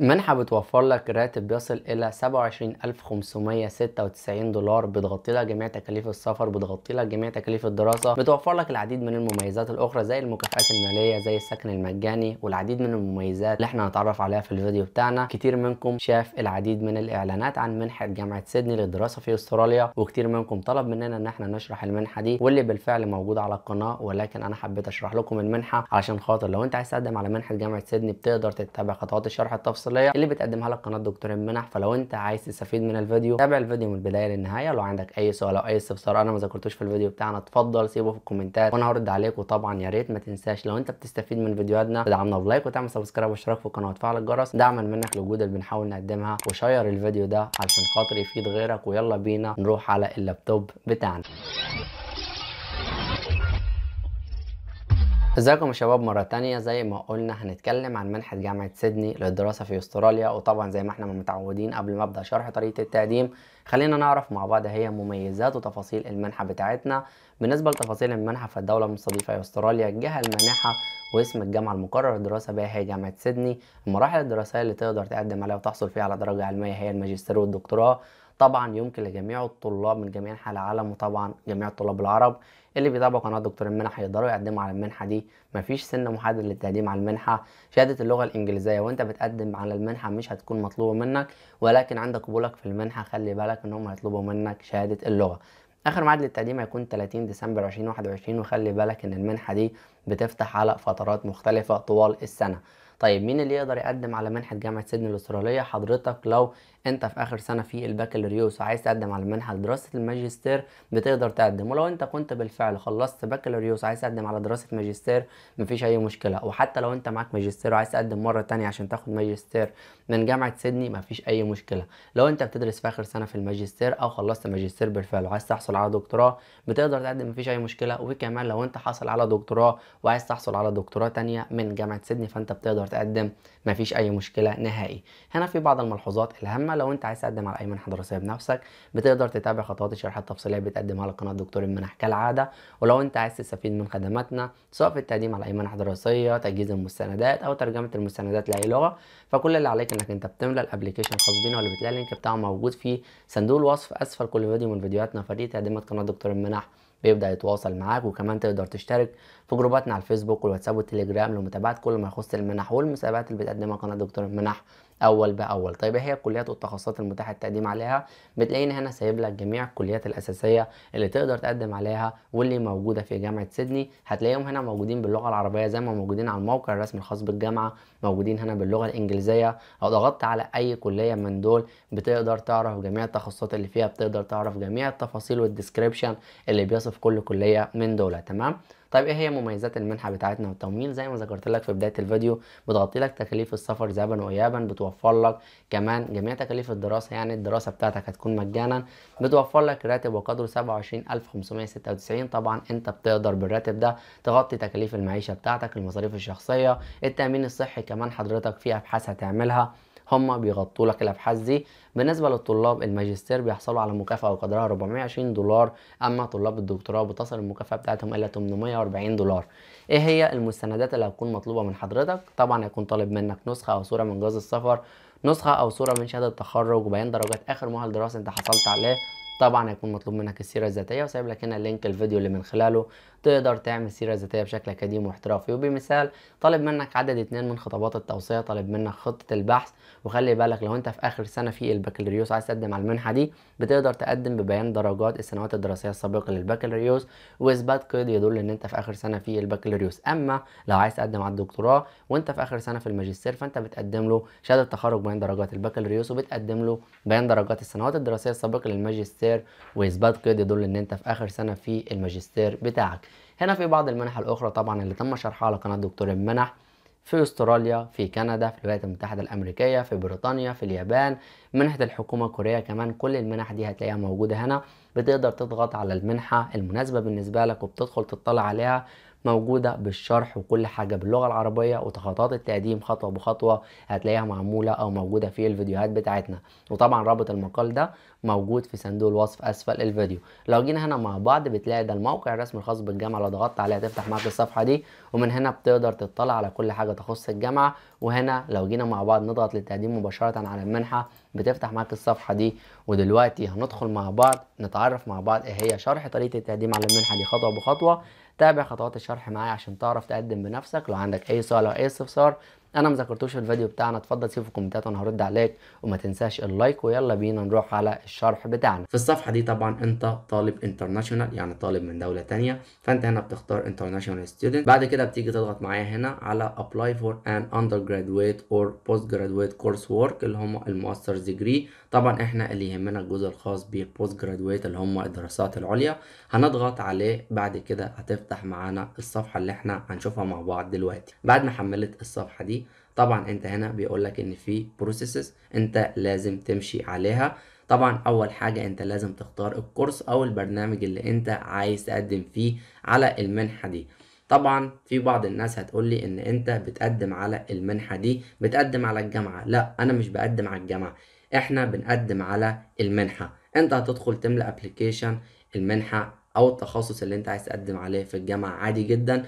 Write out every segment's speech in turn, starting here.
منحة بتوفر لك راتب يصل إلى 27596 دولار بتغطي لك جميع تكاليف السفر بتغطي لك جميع تكاليف الدراسة بتوفر لك العديد من المميزات الأخرى زي المكافآت المالية زي السكن المجاني والعديد من المميزات اللي احنا هنتعرف عليها في الفيديو بتاعنا كتير منكم شاف العديد من الإعلانات عن منحة جامعة سيدني للدراسة في أستراليا وكتير منكم طلب مننا إن احنا نشرح المنحة دي واللي بالفعل موجودة على القناة ولكن أنا حبيت أشرح لكم المنحة علشان خاطر لو أنت عايز تقدم على منحة جامعة سيدني بتقدر تتابع خطوات الشرح التفصيلي التواصليه اللي بتقدمها لك قناه دكتور منح فلو انت عايز تستفيد من الفيديو تابع الفيديو من البدايه للنهايه لو عندك اي سؤال او اي استفسار انا ما ذكرتوش في الفيديو بتاعنا اتفضل سيبه في الكومنتات وانا هرد عليك وطبعا يا ريت ما تنساش لو انت بتستفيد من فيديوهاتنا تدعمنا بلايك وتعمل سبسكرايب واشتراك في القناه وتفعل الجرس دعما منك للوجود اللي بنحاول نقدمها وشير الفيديو ده علشان خاطر يفيد غيرك ويلا بينا نروح على اللابتوب بتاعنا ازيكم يا شباب مرة تانية زي ما قلنا هنتكلم عن منحة جامعة سيدني للدراسة في استراليا وطبعا زي ما احنا متعودين قبل ما ابدأ شرح طريقة التقديم خلينا نعرف مع بعض هي مميزات وتفاصيل المنحة بتاعتنا بالنسبة لتفاصيل المنحة فالدولة المستضيفة هي استراليا الجهة المانحة واسم الجامعة المقرر الدراسة بها هي جامعة سيدني المراحل الدراسية اللي تقدر تقدم عليها وتحصل فيها على درجة علمية هي الماجستير والدكتوراه طبعا يمكن لجميع الطلاب من جميع انحاء العالم وطبعا جميع الطلاب العرب اللي بيتابعوا قناه دكتور المنح يقدروا يقدموا على المنحه دي مفيش سن محدد للتقديم على المنحه شهاده اللغه الانجليزيه وانت بتقدم على المنحه مش هتكون مطلوبه منك ولكن عند قبولك في المنحه خلي بالك ان هم هيطلبوا منك شهاده اللغه اخر ميعاد للتقديم هيكون 30 ديسمبر 2021 وخلي بالك ان المنحه دي بتفتح على فترات مختلفه طوال السنه طيب مين اللي يقدر يقدم على منحة جامعة سيدني الأسترالية حضرتك لو انت في اخر سنه في البكالوريوس وعايز تقدم على منحه لدراسه الماجستير بتقدر تقدم ولو انت كنت بالفعل خلصت بكالوريوس عايز تقدم على دراسه ماجستير مفيش اي مشكله وحتى لو انت معاك ماجستير وعايز تقدم مره تانية عشان تاخد ماجستير من جامعه سيدني مفيش اي مشكله لو انت بتدرس في اخر سنه في الماجستير او خلصت ماجستير بالفعل وعايز تحصل على دكتوراه بتقدر تقدم مفيش اي مشكله وكمان لو انت حاصل على دكتوراه وعايز تحصل على دكتوراه تانية من جامعه سيدني فانت بتقدر تقدم مفيش اي مشكله نهائي هنا في بعض الملحوظات الهامه لو انت عايز تقدم على اي منحه دراسيه بنفسك بتقدر تتابع خطوات الشرح التفصيليه اللي بتقدمها على قناه دكتور المنح كالعاده ولو انت عايز تستفيد من خدماتنا سواء في التقديم على اي منحه دراسيه تجهيز المستندات او ترجمه المستندات لاي لغه فكل اللي عليك انك انت بتملى الابلكيشن الخاص بينا واللي بتلاقي اللينك بتاعه موجود في صندوق الوصف اسفل كل فيديو من فيديوهاتنا فريق تقديمات قناه دكتور المنح بيبدا يتواصل معاك وكمان تقدر تشترك في جروباتنا على الفيسبوك والواتساب والتليجرام لمتابعه كل ما يخص المنح والمسابقات اللي بتقدمها قناه دكتور المنح اول باول طيب ايه هي الكليات والتخصصات المتاحه التقديم عليها بتلاقيني هنا سايب لك جميع الكليات الاساسيه اللي تقدر تقدم عليها واللي موجوده في جامعه سيدني هتلاقيهم هنا موجودين باللغه العربيه زي ما موجودين على الموقع الرسمي الخاص بالجامعه موجودين هنا باللغه الانجليزيه لو ضغطت على اي كليه من دول بتقدر تعرف جميع التخصصات اللي فيها بتقدر تعرف جميع التفاصيل والديسكريبشن اللي بيصف كل كليه من دول تمام طيب ايه هي مميزات المنحه بتاعتنا والتمويل زي ما ذكرت لك في بدايه الفيديو بتغطي لك تكاليف السفر ذهبا وايابا بتوفر لك كمان جميع تكاليف الدراسه يعني الدراسه بتاعتك هتكون مجانا بتوفر لك راتب وقدره 27596 طبعا انت بتقدر بالراتب ده تغطي تكاليف المعيشه بتاعتك المصاريف الشخصيه التامين الصحي كمان حضرتك في ابحاث هتعملها هم بيغطوا لك الابحاث دي بالنسبه للطلاب الماجستير بيحصلوا على مكافاه وقدرها 420 دولار اما طلاب الدكتوراه بتصل المكافاه بتاعتهم الى 840 دولار ايه هي المستندات اللي هتكون مطلوبه من حضرتك طبعا هيكون طالب منك نسخه او صوره من جواز السفر نسخه او صوره من شهاده التخرج وبيان درجات اخر مؤهل دراسي انت حصلت عليه طبعا هيكون مطلوب منك السيره الذاتيه وسايب لك هنا لينك الفيديو اللي من خلاله تقدر تعمل سيرة ذاتية بشكل أكاديمي واحترافي وبمثال طالب منك عدد اتنين من خطابات التوصية طالب منك خطة البحث وخلي بالك لو أنت في آخر سنة في البكالوريوس عايز تقدم على المنحة دي بتقدر تقدم ببيان درجات السنوات الدراسية السابقة للبكالوريوس وإثبات قيد يدل إن أنت في آخر سنة في البكالوريوس أما لو عايز تقدم على الدكتوراه وأنت في آخر سنة في الماجستير فأنت بتقدم له شهادة تخرج بيان درجات البكالوريوس وبتقدم له بيان درجات السنوات الدراسية السابقة للماجستير وإثبات قيد يدل إن أنت في آخر سنة في الماجستير بتاعك هنا في بعض المنح الأخرى طبعا اللي تم شرحها على قناة دكتور المنح في استراليا في كندا في الولايات المتحدة الأمريكية في بريطانيا في اليابان منحة الحكومة الكورية كمان كل المنح دي هتلاقيها موجودة هنا بتقدر تضغط على المنحة المناسبة بالنسبة لك وبتدخل تطلع عليها موجوده بالشرح وكل حاجه باللغه العربيه وتخطيط التقديم خطوه بخطوه هتلاقيها معموله او موجوده في الفيديوهات بتاعتنا وطبعا رابط المقال ده موجود في صندوق الوصف اسفل الفيديو لو جينا هنا مع بعض بتلاقي ده الموقع الرسمي الخاص بالجامعه لو ضغطت عليه هتفتح معاك الصفحه دي ومن هنا بتقدر تطلع على كل حاجه تخص الجامعه وهنا لو جينا مع بعض نضغط للتقديم مباشرة على المنحة بتفتح معاك الصفحة دي ودلوقتي هندخل مع بعض نتعرف مع بعض ايه هي شرح طريقة التقديم على المنحة دي خطوة بخطوة تابع خطوات الشرح معايا عشان تعرف تقدم بنفسك لو عندك اي سؤال او اي استفسار انا ما ذكرتوش في الفيديو بتاعنا اتفضل سيبه في الكومنتات وانا هرد عليك وما تنساش اللايك ويلا بينا نروح على الشرح بتاعنا في الصفحه دي طبعا انت طالب انترناشونال يعني طالب من دوله ثانيه فانت هنا بتختار انترناشونال ستودنت بعد كده بتيجي تضغط معايا هنا على ابلاي فور ان undergraduate اور كورس coursework اللي هم الماسترز ديجري طبعا احنا اللي يهمنا الجزء الخاص بالبوست جرادويت اللي هم الدراسات العليا هنضغط عليه بعد كده هتفتح معانا الصفحه اللي احنا هنشوفها مع بعض دلوقتي بعد ما حملت الصفحه دي طبعا انت هنا بيقول لك ان في بروسيسز انت لازم تمشي عليها طبعا اول حاجة انت لازم تختار الكورس او البرنامج اللي انت عايز تقدم فيه على المنحة دي طبعا في بعض الناس هتقول لي ان انت بتقدم على المنحة دي بتقدم على الجامعة لا انا مش بقدم على الجامعة احنا بنقدم على المنحة انت هتدخل تملى ابلكيشن المنحة او التخصص اللي انت عايز تقدم عليه في الجامعة عادي جدا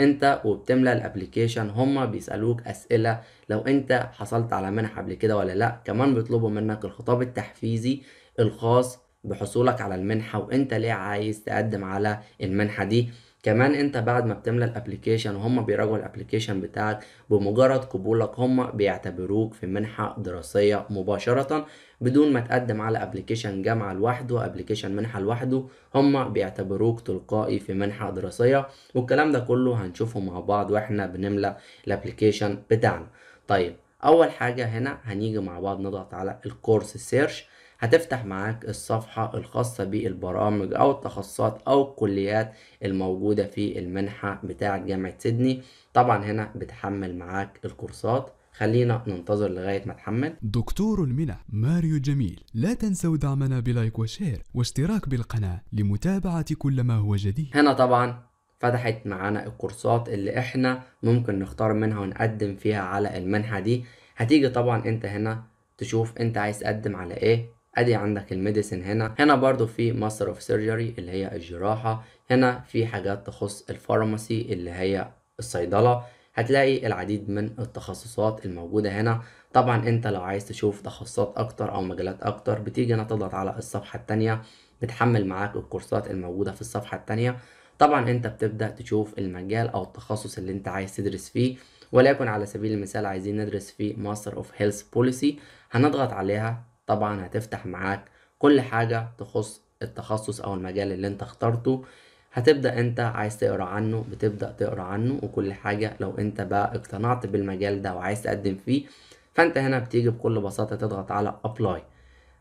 انت وبتملى الابليكيشن هما بيسالوك اسئله لو انت حصلت على منحة قبل كده ولا لا كمان بيطلبوا منك الخطاب التحفيزي الخاص بحصولك على المنحه وانت ليه عايز تقدم على المنحه دي كمان انت بعد ما بتملى الابلكيشن وهم بيراجعوا الابلكيشن بتاعك بمجرد قبولك هم بيعتبروك في منحة دراسية مباشرة بدون ما تقدم على ابلكيشن جامعة لوحده ابلكيشن منحة لوحده هم بيعتبروك تلقائي في منحة دراسية والكلام ده كله هنشوفه مع بعض واحنا بنملى الابلكيشن بتاعنا طيب اول حاجة هنا هنيجي مع بعض نضغط على الكورس سيرش هتفتح معاك الصفحة الخاصة بالبرامج أو التخصصات أو الكليات الموجودة في المنحة بتاعة جامعة سيدني طبعا هنا بتحمل معاك الكورسات خلينا ننتظر لغاية ما تحمل دكتور المنح ماريو جميل لا تنسوا دعمنا بلايك وشير واشتراك بالقناة لمتابعة كل ما هو جديد هنا طبعا فتحت معانا الكورسات اللي احنا ممكن نختار منها ونقدم فيها على المنحة دي هتيجي طبعا انت هنا تشوف انت عايز تقدم على ايه ادي عندك الميديسن هنا هنا برضو في ماستر اوف سيرجري اللي هي الجراحة هنا في حاجات تخص الفارماسي اللي هي الصيدلة هتلاقي العديد من التخصصات الموجودة هنا طبعا انت لو عايز تشوف تخصصات اكتر او مجالات اكتر بتيجي هنا تضغط على الصفحة التانية بتحمل معاك الكورسات الموجودة في الصفحة التانية طبعا انت بتبدأ تشوف المجال او التخصص اللي انت عايز تدرس فيه ولكن على سبيل المثال عايزين ندرس في ماستر اوف هيلث بوليسي هنضغط عليها طبعا هتفتح معاك كل حاجة تخص التخصص او المجال اللي انت اخترته هتبدأ انت عايز تقرا عنه بتبدأ تقرا عنه وكل حاجة لو انت بقى اقتنعت بالمجال ده وعايز تقدم فيه فانت هنا بتيجي بكل بساطة تضغط على ابلاي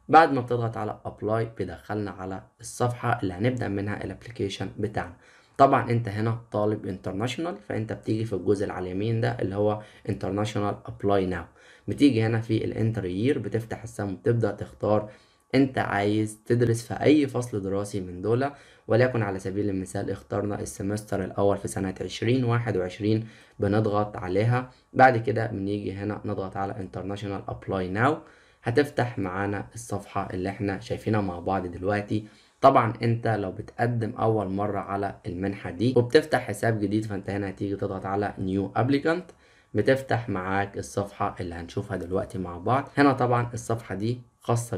بعد ما بتضغط على ابلاي بيدخلنا على الصفحة اللي هنبدأ منها الابليكيشن بتاعنا طبعا انت هنا طالب انترناشونال فانت بتيجي في الجزء على اليمين ده اللي هو انترناشونال ابلاي ناو بتيجي هنا في الانتر يير بتفتح السهم وبتبدا تختار انت عايز تدرس في اي فصل دراسي من دول ولكن على سبيل المثال اخترنا السمستر الاول في سنة عشرين واحد وعشرين بنضغط عليها بعد كده بنيجي هنا نضغط على انترناشونال ابلاي ناو هتفتح معانا الصفحة اللي احنا شايفينها مع بعض دلوقتي طبعا انت لو بتقدم اول مرة على المنحة دي وبتفتح حساب جديد فانت هنا هتيجي تضغط على نيو ابليكانت بتفتح معاك الصفحة اللي هنشوفها دلوقتي مع بعض هنا طبعا الصفحة دي خاصة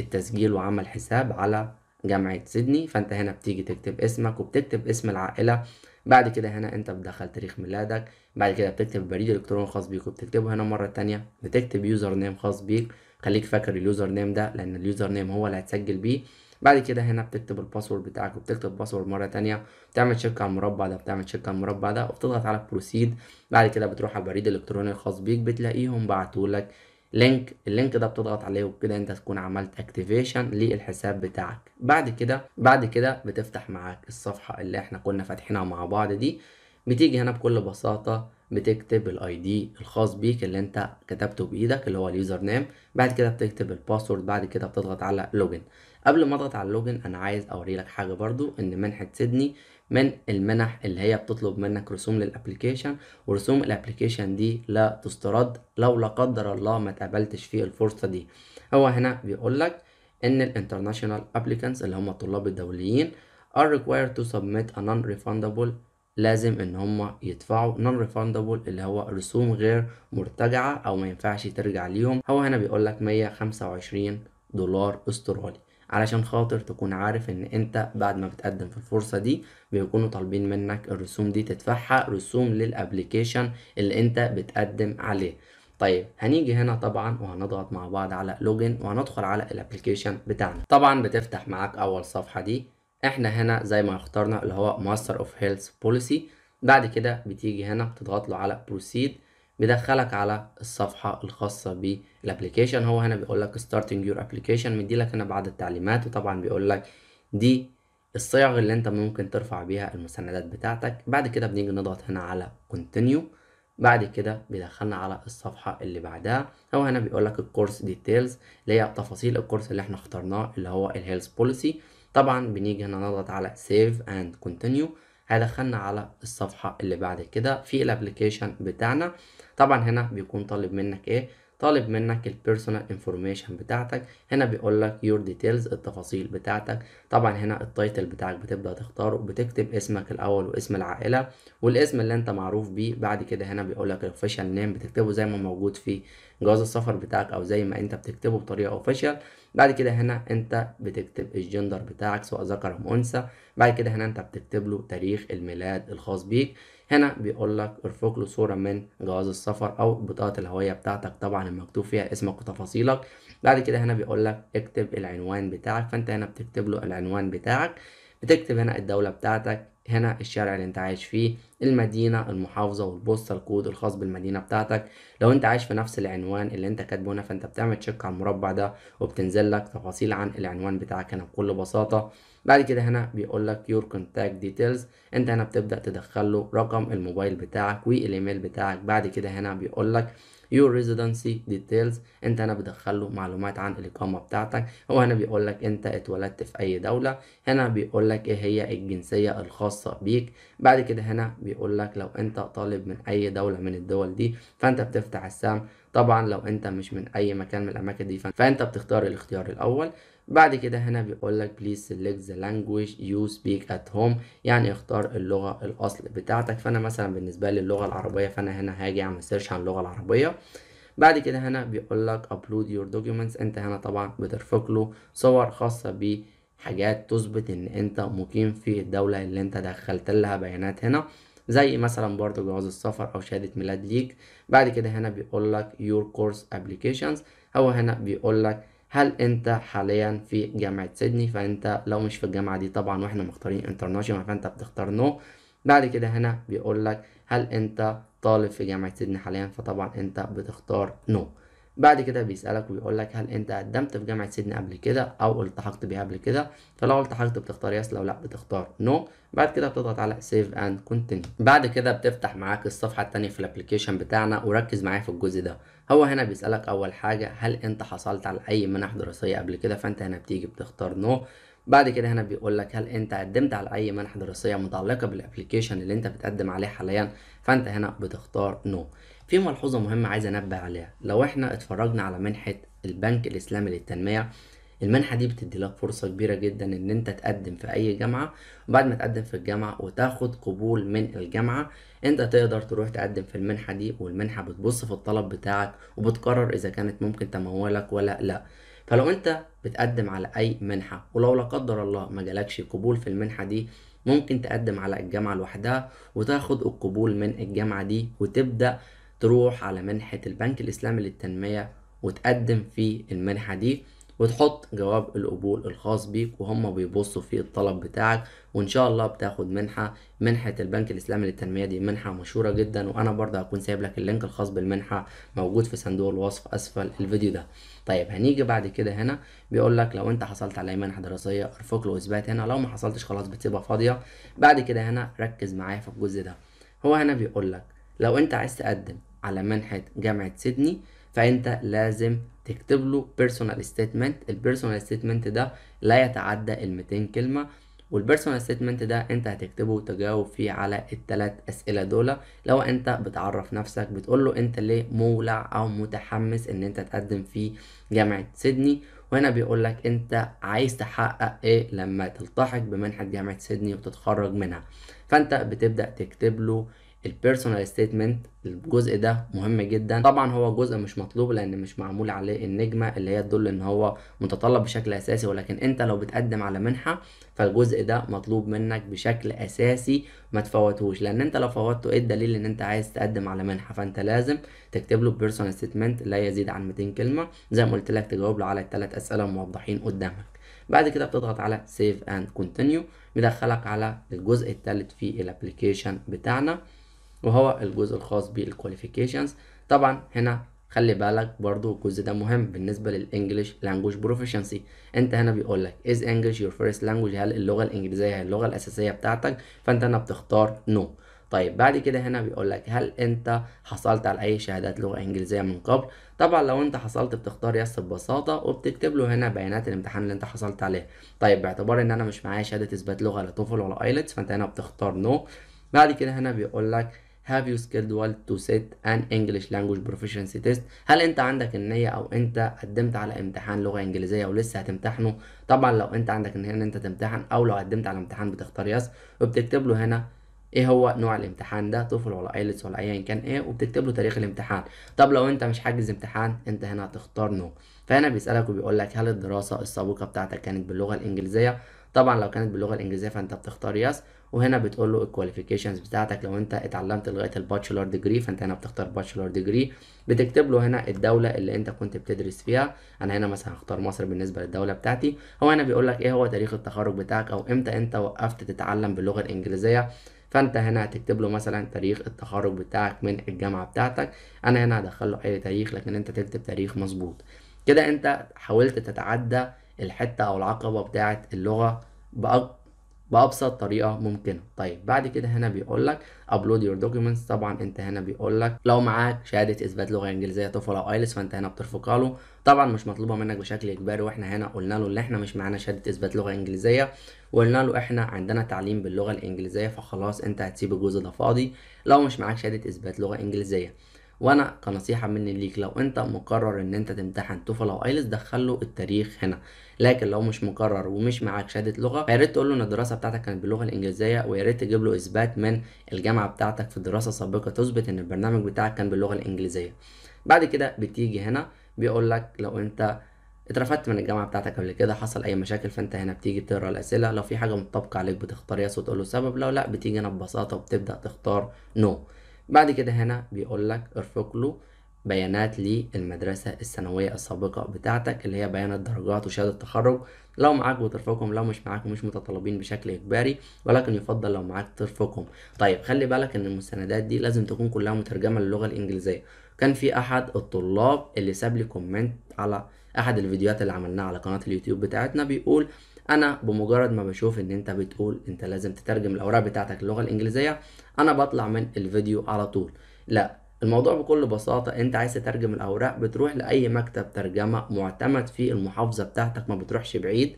بالتسجيل وعمل حساب على جامعة سيدني فانت هنا بتيجي تكتب اسمك وبتكتب اسم العائلة بعد كده هنا انت بتدخل تاريخ ميلادك بعد كده بتكتب بريد الكتروني خاص بيك وبتكتبه هنا مرة تانية بتكتب يوزر نيم خاص بيك خليك فاكر اليوزر نيم ده لان اليوزر نيم هو اللي هتسجل بيه بعد كده هنا بتكتب الباسورد بتاعك وبتكتب باسورد مره تانية بتعمل شيك على المربع ده بتعمل شيك على المربع ده وبتضغط على بروسيد بعد كده بتروح على البريد الالكتروني الخاص بيك بتلاقيهم بعتولك لينك اللينك ده بتضغط عليه وبكده انت تكون عملت اكتيفيشن للحساب بتاعك بعد كده بعد كده بتفتح معاك الصفحه اللي احنا كنا فاتحينها مع بعض دي بتيجي هنا بكل بساطه بتكتب الاي دي الخاص بيك اللي انت كتبته بايدك اللي هو اليوزر نيم بعد كده بتكتب الباسورد بعد كده بتضغط على لوجن قبل ما اضغط على اللوجن انا عايز اوري لك حاجه برضو ان منحه سيدني من المنح اللي هي بتطلب منك رسوم للابلكيشن ورسوم الابلكيشن دي لا تسترد لو لا قدر الله ما تقبلتش في الفرصه دي هو هنا بيقول لك ان الانترناشونال ابليكانس اللي هم الطلاب الدوليين are required to submit a non-refundable لازم ان هم يدفعوا نون ريفاندبل اللي هو رسوم غير مرتجعة او ما ينفعش ترجع ليهم هو هنا بيقول لك 125 دولار استرالي علشان خاطر تكون عارف ان انت بعد ما بتقدم في الفرصه دي بيكونوا طالبين منك الرسوم دي تدفعها رسوم للابلكيشن اللي انت بتقدم عليه طيب هنيجي هنا طبعا وهنضغط مع بعض على لوجن وهندخل على الابلكيشن بتاعنا طبعا بتفتح معاك اول صفحه دي احنا هنا زي ما اخترنا اللي هو ماستر اوف هيلث بوليسي بعد كده بتيجي هنا بتضغط له على بروسيد بيدخلك على الصفحة الخاصة بالابليكيشن هو هنا بيقول لك ستارتنج يور ابليكيشن مديلك هنا بعض التعليمات وطبعا بيقول لك دي الصيغ اللي انت ممكن ترفع بيها المسندات بتاعتك بعد كده بنيجي نضغط هنا على كونتينيو بعد كده بيدخلنا على الصفحة اللي بعدها هو هنا بيقول لك الكورس ديتيلز اللي هي تفاصيل الكورس اللي احنا اخترناه اللي هو الهيلث بوليسي طبعا بنيجي هنا نضغط على سيف اند كونتينيو هيدخلنا على الصفحه اللي بعد كده في الابلكيشن بتاعنا طبعا هنا بيكون طالب منك ايه طالب منك البيرسونال انفورميشن بتاعتك هنا بيقول لك يور ديتيلز التفاصيل بتاعتك طبعا هنا التايتل بتاعك بتبدا تختاره بتكتب اسمك الاول واسم العائله والاسم اللي انت معروف بيه بعد كده هنا بيقول لك الاوفيشال نيم بتكتبه زي ما موجود في جواز السفر بتاعك او زي ما انت بتكتبه بطريقه اوفيشال بعد كده هنا انت بتكتب الجندر بتاعك سواء ذكر ام انثى بعد كده هنا انت بتكتب له تاريخ الميلاد الخاص بيك هنا بيقول لك ارفق له صوره من جواز السفر او بطاقه الهويه بتاعتك طبعا المكتوب فيها اسمك وتفاصيلك بعد كده هنا بيقول لك اكتب العنوان بتاعك فانت هنا بتكتب له العنوان بتاعك بتكتب هنا الدوله بتاعتك هنا الشارع اللي انت عايش فيه المدينة المحافظة والبوست الكود الخاص بالمدينة بتاعتك لو انت عايش في نفس العنوان اللي انت كاتبه هنا فانت بتعمل تشيك على المربع ده وبتنزل لك تفاصيل عن العنوان بتاعك هنا بكل بساطة بعد كده هنا بيقول لك يور كونتاكت ديتيلز انت هنا بتبدأ تدخل له رقم الموبايل بتاعك والايميل بتاعك بعد كده هنا بيقول لك your residency details انت هنا بتدخل له معلومات عن الاقامه بتاعتك هو هنا بيقول لك انت اتولدت في اي دوله هنا بيقول لك ايه هي الجنسيه الخاصه بيك بعد كده هنا بيقول لك لو انت طالب من اي دوله من الدول دي فانت بتفتح السهم طبعا لو انت مش من اي مكان من الاماكن دي فانت بتختار الاختيار الاول بعد كده هنا بيقول لك please select the language you speak at home يعني اختار اللغة الأصل بتاعتك فأنا مثلا بالنسبة لي اللغة العربية فأنا هنا هاجي أعمل سيرش عن اللغة العربية بعد كده هنا بيقول لك upload your documents أنت هنا طبعا بترفق له صور خاصة ب حاجات تثبت ان انت مقيم في الدولة اللي انت دخلت لها بيانات هنا زي مثلا برضو جواز السفر او شهادة ميلاد ليك بعد كده هنا بيقول لك your course applications هو هنا بيقول لك هل انت حاليا في جامعه سيدني فانت لو مش في الجامعه دي طبعا واحنا مختارين انترناشونال فانت بتختار نو no. بعد كده هنا بيقول لك هل انت طالب في جامعه سيدني حاليا فطبعا انت بتختار نو no. بعد كده بيسألك ويقول لك هل انت قدمت في جامعة سيدني قبل كده او التحقت بيها قبل كده فلو التحقت بتختار يس لو لا بتختار نو no. بعد كده بتضغط على سيف اند كونتينيو بعد كده بتفتح معاك الصفحة التانية في الابليكيشن بتاعنا وركز معايا في الجزء ده هو هنا بيسألك اول حاجة هل انت حصلت على اي منح دراسية قبل كده فانت هنا بتيجي بتختار نو no. بعد كده هنا بيقول لك هل انت قدمت على اي منحه دراسيه متعلقه بالابلكيشن اللي انت بتقدم عليه حاليا فانت هنا بتختار نو no. في ملحوظة مهمة عايز أنبه عليها لو إحنا اتفرجنا على منحة البنك الإسلامي للتنمية المنحة دي بتدي لك فرصة كبيرة جدا إن أنت تقدم في أي جامعة وبعد ما تقدم في الجامعة وتاخد قبول من الجامعة أنت تقدر تروح تقدم في المنحة دي والمنحة بتبص في الطلب بتاعك وبتقرر إذا كانت ممكن تمولك ولا لأ فلو أنت بتقدم على أي منحة ولو لا قدر الله ما جالكش قبول في المنحة دي ممكن تقدم على الجامعة لوحدها وتاخد القبول من الجامعة دي وتبدأ تروح على منحة البنك الإسلامي للتنمية وتقدم في المنحة دي وتحط جواب القبول الخاص بيك وهم بيبصوا في الطلب بتاعك وان شاء الله بتاخد منحة منحة البنك الاسلامي للتنمية دي منحة مشهورة جدا وانا برضه هكون سايب لك اللينك الخاص بالمنحة موجود في صندوق الوصف اسفل الفيديو ده طيب هنيجي بعد كده هنا بيقول لك لو انت حصلت على منحة دراسية ارفق له اثبات هنا لو ما حصلتش خلاص بتسيبها فاضية بعد كده هنا ركز معايا في الجزء ده هو هنا بيقول لك لو انت عايز تقدم على منحة جامعة سيدني فانت لازم تكتب له بيرسونال ستيتمنت البيرسونال ستيتمنت ده لا يتعدى ال 200 كلمة والبيرسونال ستيتمنت ده انت هتكتبه وتجاوب فيه على التلات اسئله دول لو انت بتعرف نفسك بتقول له انت ليه مولع او متحمس ان انت تقدم في جامعه سيدني وهنا بيقول لك انت عايز تحقق ايه لما تلتحق بمنحه جامعه سيدني وتتخرج منها فانت بتبدا تكتب له البيرسونال ستيتمنت الجزء ده مهم جدا طبعا هو جزء مش مطلوب لان مش معمول عليه النجمه اللي هي تدل ان هو متطلب بشكل اساسي ولكن انت لو بتقدم على منحه فالجزء ده مطلوب منك بشكل اساسي ما تفوتهوش لان انت لو فوتته ايه الدليل ان انت عايز تقدم على منحه فانت لازم تكتب له بيرسونال ستيتمنت لا يزيد عن 200 كلمه زي ما قلت لك تجاوب له على الثلاث اسئله موضحين قدامك بعد كده بتضغط على سيف اند كونتينيو بيدخلك على الجزء الثالث في الابلكيشن بتاعنا وهو الجزء الخاص بالكواليفيكيشنز طبعا هنا خلي بالك برضو الجزء ده مهم بالنسبة للإنجليش لانجوج بروفيشنسي انت هنا بيقول لك is English your first language هل اللغة الإنجليزية هي اللغة الأساسية بتاعتك فانت هنا بتختار no طيب بعد كده هنا بيقول لك هل انت حصلت على اي شهادات لغة انجليزية من قبل طبعا لو انت حصلت بتختار يس ببساطة وبتكتب له هنا بيانات الامتحان اللي انت حصلت عليه طيب باعتبار ان انا مش معايا شهادة اثبات لغة لا توفل ولا ايلتس فانت هنا بتختار نو no. بعد كده هنا بيقول لك have you scheduled to set an English language proficiency test هل انت عندك النية او انت قدمت على امتحان لغة انجليزية ولسه هتمتحنه طبعا لو انت عندك النية ان انت تمتحن او لو قدمت على امتحان بتختار يس وبتكتب له هنا ايه هو نوع الامتحان ده طفل ولا ايلتس ولا ايا كان ايه وبتكتب له تاريخ الامتحان طب لو انت مش حاجز امتحان انت هنا هتختار نو فهنا بيسالك وبيقول لك هل الدراسه السابقه بتاعتك كانت باللغه الانجليزيه طبعا لو كانت باللغه الانجليزيه فانت بتختار يس وهنا بتقول له الكواليفيكيشنز بتاعتك لو انت اتعلمت لغايه الباتشلر ديجري فانت هنا بتختار باتشلر ديجري بتكتب له هنا الدوله اللي انت كنت بتدرس فيها انا هنا مثلا هختار مصر بالنسبه للدوله بتاعتي هو هنا بيقول لك ايه هو تاريخ التخرج بتاعك او امتى انت وقفت تتعلم باللغه الانجليزيه فانت هنا هتكتب له مثلا تاريخ التخرج بتاعك من الجامعه بتاعتك انا هنا هدخل له اي تاريخ لكن انت تكتب تاريخ مظبوط كده انت حاولت تتعدى الحته او العقبه بتاعه اللغه بابسط طريقه ممكنه طيب بعد كده هنا بيقول لك ابلود يور دوكيومنتس طبعا انت هنا بيقول لك لو معاك شهاده اثبات لغه انجليزيه توفل او ايلس فانت هنا بترفقها له طبعا مش مطلوبه منك بشكل اجباري واحنا هنا قلنا له ان احنا مش معانا شهاده اثبات لغه انجليزيه وقلنا له احنا عندنا تعليم باللغه الانجليزيه فخلاص انت هتسيب الجزء ده فاضي لو مش معاك شهاده اثبات لغه انجليزيه وانا كنصيحه مني ليك لو انت مقرر ان انت تمتحن توفل او ايلس دخله التاريخ هنا لكن لو مش مقرر ومش معاك شهاده لغه يا ريت تقول له ان الدراسه بتاعتك كانت باللغه الانجليزيه ويا ريت تجيب له اثبات من الجامعه بتاعتك في دراسه سابقه تثبت ان البرنامج بتاعك كان باللغه الانجليزيه بعد كده بتيجي هنا بيقول لك لو انت اترفدت من الجامعه بتاعتك قبل كده حصل اي مشاكل فانت هنا بتيجي بتقرا الاسئله لو في حاجه متطابقه عليك بتختار يس وتقول له سبب لو لا بتيجي هنا ببساطه وبتبدا تختار نو no. بعد كده هنا بيقول لك ارفق له بيانات للمدرسة الثانوية السابقة بتاعتك اللي هي بيان الدرجات وشهادة التخرج لو معاك بترفقهم لو مش معاك مش متطلبين بشكل إجباري ولكن يفضل لو معاك ترفقهم طيب خلي بالك إن المستندات دي لازم تكون كلها مترجمة للغة الإنجليزية كان في أحد الطلاب اللي ساب لي كومنت على أحد الفيديوهات اللي عملناها على قناة اليوتيوب بتاعتنا بيقول انا بمجرد ما بشوف ان انت بتقول انت لازم تترجم الاوراق بتاعتك للغه الانجليزيه انا بطلع من الفيديو على طول لا الموضوع بكل بساطة انت عايز تترجم الاوراق بتروح لاي مكتب ترجمة معتمد في المحافظة بتاعتك ما بتروحش بعيد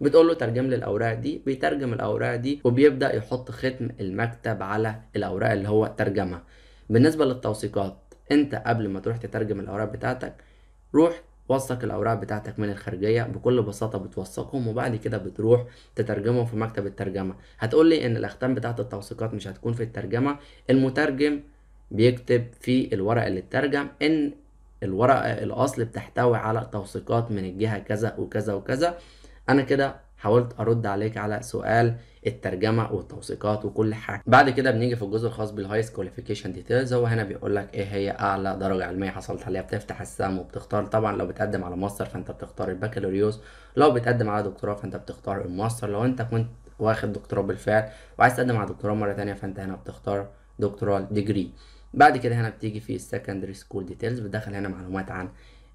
بتقول له ترجم لي الاوراق دي بيترجم الاوراق دي وبيبدا يحط ختم المكتب على الاوراق اللي هو ترجمها بالنسبه للتوثيقات انت قبل ما تروح تترجم الاوراق بتاعتك روح وثق الاوراق بتاعتك من الخارجيه بكل بساطه بتوثقهم وبعد كده بتروح تترجمهم في مكتب الترجمه هتقول لي ان الاختام بتاعت التوثيقات مش هتكون في الترجمه المترجم بيكتب في الورق اللي اترجم ان الورقه الاصل بتحتوي على توثيقات من الجهه كذا وكذا وكذا انا كده حاولت ارد عليك على سؤال الترجمه والتوثيقات وكل حاجه بعد كده بنيجي في الجزء الخاص بالهايست كواليفيكيشن ديتيلز هو هنا بيقول لك ايه هي اعلى درجه علميه حصلت عليها بتفتح السهم وبتختار طبعا لو بتقدم على ماستر فانت بتختار البكالوريوس لو بتقدم على دكتوراه فانت بتختار الماستر لو انت كنت واخد دكتوراه بالفعل وعايز تقدم على دكتوراه مره ثانيه فانت هنا بتختار دكتوراه ديجري بعد كده هنا بتيجي في السكندري سكول ديتيلز بتدخل هنا معلومات عن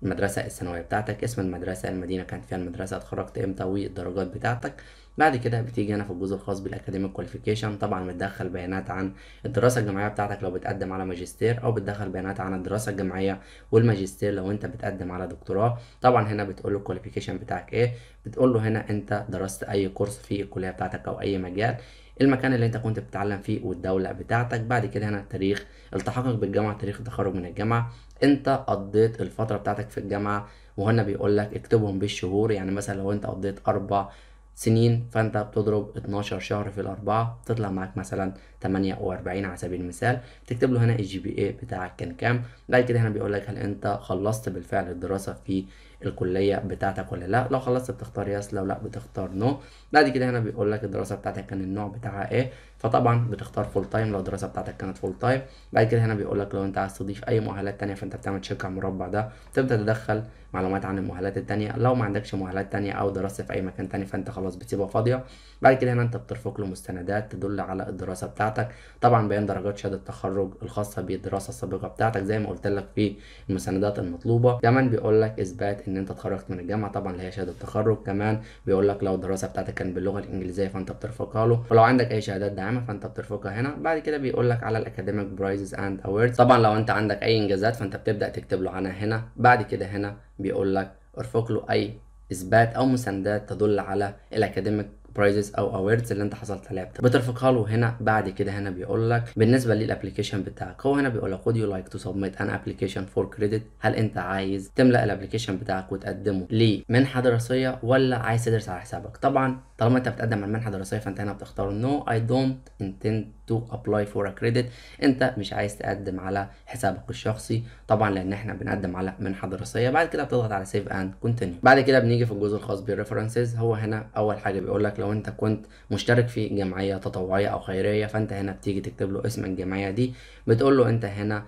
المدرسة الثانوية بتاعتك اسم المدرسة المدينة كانت فيها المدرسة اتخرجت امتى والدرجات بتاعتك بعد كده بتيجي هنا في الجزء الخاص بالاكاديميك كواليفيكيشن طبعا بتدخل بيانات عن الدراسه الجامعيه بتاعتك لو بتقدم على ماجستير او بتدخل بيانات عن الدراسه الجامعيه والماجستير لو انت بتقدم على دكتوراه طبعا هنا بتقول له الكواليفيكيشن بتاعك ايه بتقول له هنا انت درست اي كورس في الكليه بتاعتك او اي مجال المكان اللي انت كنت بتتعلم فيه والدولة بتاعتك بعد كده هنا تاريخ التحقق بالجامعة تاريخ التخرج من الجامعة انت قضيت الفترة بتاعتك في الجامعة وهنا بيقول لك اكتبهم بالشهور يعني مثلا لو انت قضيت اربع سنين فانت بتضرب 12 شهر في الاربعه بتطلع معاك مثلا 48 على سبيل المثال تكتب له هنا الجي بي اي بتاعك كان كام بعد كده هنا بيقول لك هل انت خلصت بالفعل الدراسه في الكليه بتاعتك ولا لا لو خلصت بتختار يس لو لا بتختار نو بعد كده هنا بيقول لك الدراسه بتاعتك كان النوع بتاعها ايه فطبعا بتختار فول تايم لو الدراسه بتاعتك كانت فول تايم بعد كده هنا بيقول لك لو انت عايز تضيف اي مؤهلات ثانيه فانت بتعمل تشيك على المربع ده تبدا تدخل معلومات عن المؤهلات الثانيه لو ما عندكش مؤهلات ثانيه او درست في اي مكان ثاني فانت خلاص بتسيبها فاضيه بعد كده هنا انت بترفق له مستندات تدل على الدراسه بتاعتك طبعا بيان درجات شهاده التخرج الخاصه بالدراسه السابقه بتاعتك زي ما قلت لك في المستندات المطلوبه كمان بيقول لك اثبات ان انت اتخرجت من الجامعه طبعا اللي هي شهاده التخرج كمان بيقول لك لو الدراسه بتاعتك كانت باللغه الانجليزيه فانت بترفقها له ولو عندك اي شهادات داعمه فانت بترفقها هنا بعد كده بيقول لك على الاكاديميك برايزز اند اووردز طبعا لو انت عندك اي انجازات فانت بتبدا تكتب له عنها هنا بعد كده هنا بيقول لك ارفق له اي اثبات او مساندات تدل على الاكاديميك برايزز او اويردز اللي انت حصلت عليها بترفقها له هنا بعد كده هنا بيقول لك بالنسبه للابلكيشن بتاعك هو هنا بيقول لك would you like to submit an application for credit هل انت عايز تملا الابلكيشن بتاعك وتقدمه لمنحه دراسيه ولا عايز تدرس على حسابك طبعا طالما انت بتقدم على المنحة الدراسية فانت هنا بتختار نو اي دونت انتند تو ابلاي فور ا كريدت انت مش عايز تقدم على حسابك الشخصي طبعا لان احنا بنقدم على منحه دراسيه بعد كده بتضغط على سيف اند كونتينيو بعد كده بنيجي في الجزء الخاص بالريفرنسز هو هنا اول حاجه بيقول لك لو انت كنت مشترك في جمعيه تطوعيه او خيريه فانت هنا بتيجي تكتب له اسم الجمعيه دي بتقول له انت هنا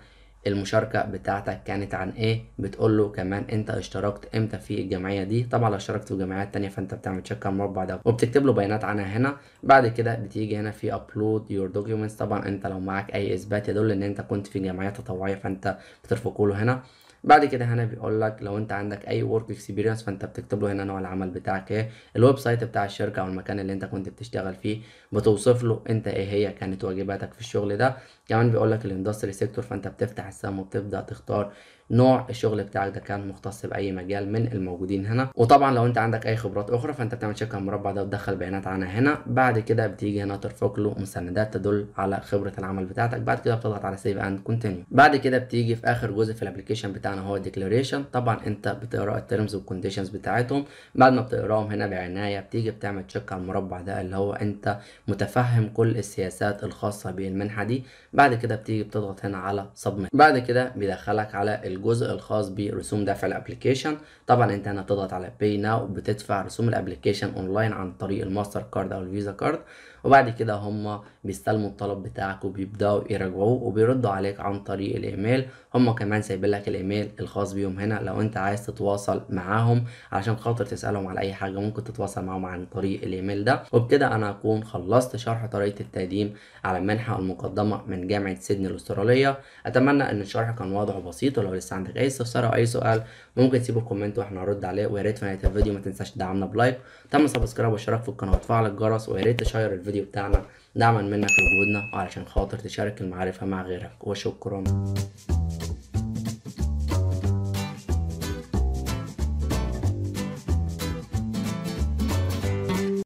المشاركة بتاعتك كانت عن ايه بتقول له كمان انت اشتركت امتى في الجمعية دي طبعا لو اشتركت في جمعيات تانية فانت بتعمل تشيك المربع ده وبتكتب له بيانات عنها هنا بعد كده بتيجي هنا في ابلود يور دوكيومنتس طبعا انت لو معاك اي اثبات يدل ان انت كنت في جمعية تطوعية فانت بترفقه له هنا بعد كده هنا بيقول لك لو انت عندك اي ورك اكسبيرينس فانت بتكتب له هنا نوع العمل بتاعك ايه الويب سايت بتاع الشركه او المكان اللي انت كنت بتشتغل فيه بتوصف له انت ايه هي كانت واجباتك في الشغل ده كمان بيقول لك الاندستري سيكتور فانت بتفتح السهم وبتبدا تختار نوع الشغل بتاعك ده كان مختص باي مجال من الموجودين هنا وطبعا لو انت عندك اي خبرات اخرى فانت بتعمل على المربع ده وتدخل بيانات عنها هنا بعد كده بتيجي هنا ترفق له مسندات تدل على خبره العمل بتاعتك بعد كده بتضغط على سيف اند كونتينيو بعد كده بتيجي في اخر جزء في الابلكيشن بتاعنا هو الديكلاريشن طبعا انت بتقرا التيرمز والكونديشنز بتاعتهم بعد ما بتقراهم هنا بعنايه بتيجي بتعمل تشيك على المربع ده اللي هو انت متفهم كل السياسات الخاصه بالمنحه دي بعد كده بتيجي بتضغط هنا على سبميت بعد كده بيدخلك على الجزء الخاص برسوم دفع الابلكيشن طبعا انت هنا بتضغط على باي ناو بتدفع رسوم الابلكيشن اونلاين عن طريق الماستر كارد او الفيزا كارد وبعد كده هم بيستلموا الطلب بتاعك وبيبداوا يراجعوه وبيردوا عليك عن طريق الايميل هم كمان سايبين لك الايميل الخاص بيهم هنا لو انت عايز تتواصل معاهم علشان خاطر تسالهم على اي حاجه ممكن تتواصل معاهم عن طريق الايميل ده وبكده انا اكون خلصت شرح طريقه التقديم على المنحه المقدمه من جامعه سيدني الاستراليه اتمنى ان الشرح كان واضح وبسيط ولو لسه عندك اي استفسار او اي سؤال ممكن تسيبوا الكومنت واحنا هنرد عليه ويا ريت في نهايه الفيديو ما تنساش تدعمنا بلايك تعمل سبسكرايب واشتراك في القناه وتفعل الجرس ويا ريت تشير الفيديو بتاعنا دعما منك لوجودنا وعلشان خاطر تشارك المعرفه مع غيرك وشكرا